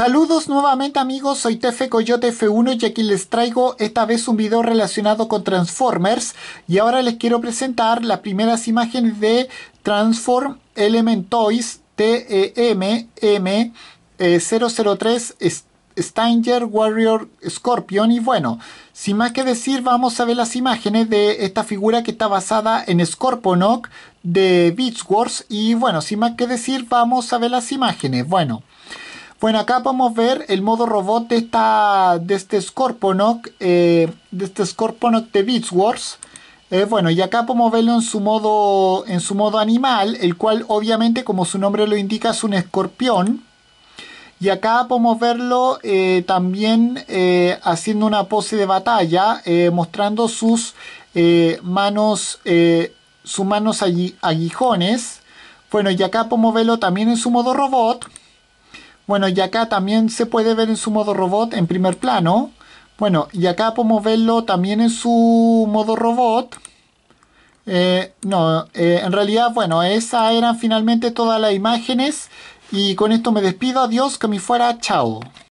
Saludos nuevamente amigos, soy Tefe Coyote F1 y aquí les traigo esta vez un video relacionado con Transformers y ahora les quiero presentar las primeras imágenes de Transform Element Toys TEMM 003 eh, Stanger Warrior Scorpion y bueno, sin más que decir vamos a ver las imágenes de esta figura que está basada en Scorponok de Beach Wars y bueno, sin más que decir vamos a ver las imágenes, bueno. Bueno, acá podemos ver el modo robot de, esta, de este Scorponok, eh, de este Scorponok de Beats Wars. Eh, bueno, y acá podemos verlo en su, modo, en su modo animal, el cual obviamente, como su nombre lo indica, es un escorpión. Y acá podemos verlo eh, también haciendo una pose de batalla, mostrando sus manos, sus manos aguijones. Bueno, y acá podemos verlo también en su modo robot. Bueno, y acá también se puede ver en su modo robot en primer plano. Bueno, y acá podemos verlo también en su modo robot. Eh, no, eh, en realidad, bueno, esas eran finalmente todas las imágenes. Y con esto me despido. Adiós, que me fuera. Chao.